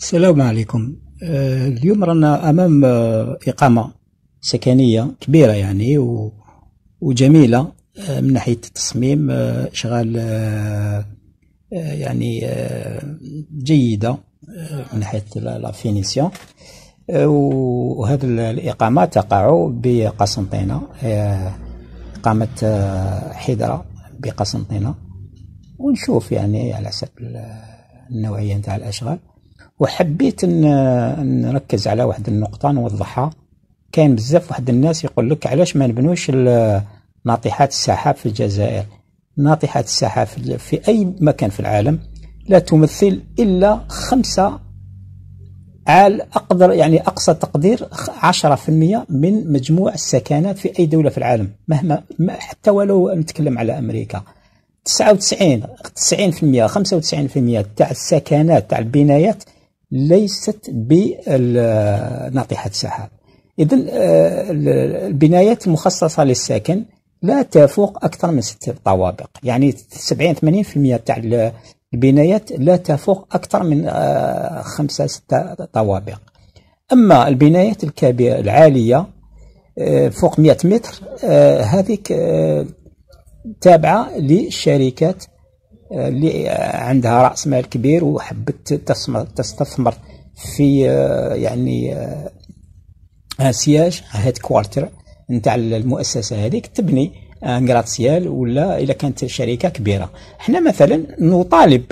السلام عليكم آه، اليوم رانا امام آه، اقامه سكنيه كبيره يعني وجميله آه، من ناحيه التصميم اشغال يعني جيده من ناحيه لا فينيسيون وهذه الاقامه تقع بقسنطينه اقامه حيدره بقسنطينه ونشوف يعني على حسب النوعيه نتاع الاشغال وحبيت ان نركز على واحد النقطه نوضحها كاين بزاف واحد الناس يقول لك علاش ما نبنوش ناطحات السحاب في الجزائر ناطحات السحاب في اي مكان في العالم لا تمثل الا خمسة عال اقدر يعني اقصى تقدير 10% من مجموع السكنات في اي دوله في العالم مهما حتى ولو نتكلم على امريكا 99 90% 95% تاع السكنات تاع البنايات ليست بناطحة سحاب إذا آه، البنايات المخصصة للسكن لا تفوق أكثر من ست طوابق يعني 70 80% تاع البنايات لا تفوق أكثر من آه، خمسة ستة طوابق أما البنايات الكبيرة العالية آه، فوق 100 متر هذه تابعة لشركات اللي عندها راس مال كبير وحبت تستثمر في آه، يعني آه، آه، سياج هيد كوارتر نتاع المؤسسه هذيك تبني غراتسيال ولا اذا كانت شركه كبيره احنا مثلا نطالب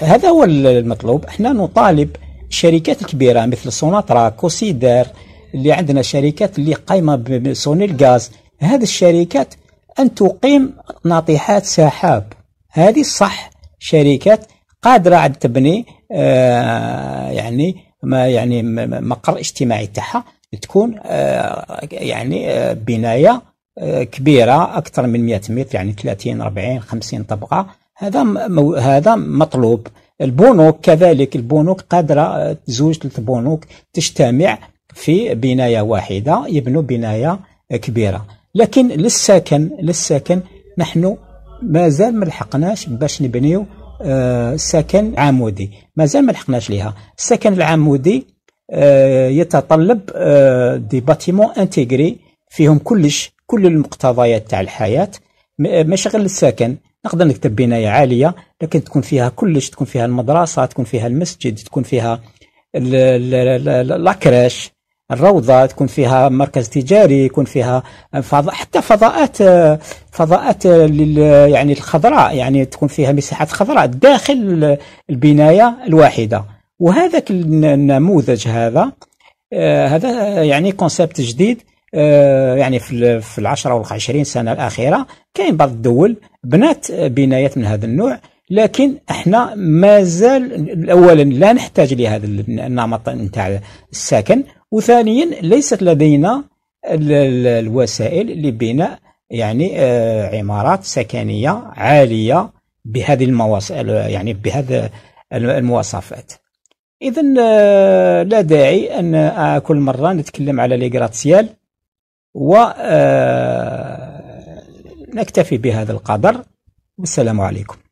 هذا هو المطلوب احنا نطالب الشركات الكبيره مثل سوناترا كوسيدار اللي عندنا شركات اللي قايمه بسوني الغاز هذه الشركات ان تقيم ناطحات سحاب هذه صح شركات قادره على تبني آه، يعني ما يعني مقر اجتماعي تاعها تكون آه، يعني آه، بنايه كبيره اكثر من 100 متر يعني 30 40 50 طبقه هذا هذا مطلوب البنوك كذلك البنوك قادره زوج ثلاث بنوك تجتمع في بنايه واحده يبنوا بنايه كبيره لكن للسكن للسكن نحن مازال ما لحقناش باش نبنيو آه، سكن عمودي مازال ما لحقناش ليها السكن العمودي آه، يتطلب آه، دي باتيمون انتيغري فيهم كلش كل المقتضيات تاع الحياه ماشي غير السكن نقدر نكتب بنايه عاليه لكن تكون فيها كلش تكون فيها المدرسه تكون فيها المسجد تكون فيها لاكراش الروضة تكون فيها مركز تجاري يكون فيها فضاء حتى فضاءات فضاءات يعني الخضراء يعني تكون فيها مساحات خضراء داخل البناية الواحدة وهذا النموذج هذا آه، هذا يعني كونسيبت جديد آه، يعني في في العشرة والعشرين سنة الأخيرة كاين بعض الدول بنات بنايات من هذا النوع لكن احنا مازال اولا لا نحتاج لهذا النمط نتاع السكن وثانيا ليست لدينا الوسائل لبناء يعني آه، عمارات سكنيه عاليه بهذه المواصفات يعني بهذا المواصفات اذا آه، لا داعي ان آه، كل مره نتكلم على ليغراتسيال و نكتفي بهذا القدر والسلام عليكم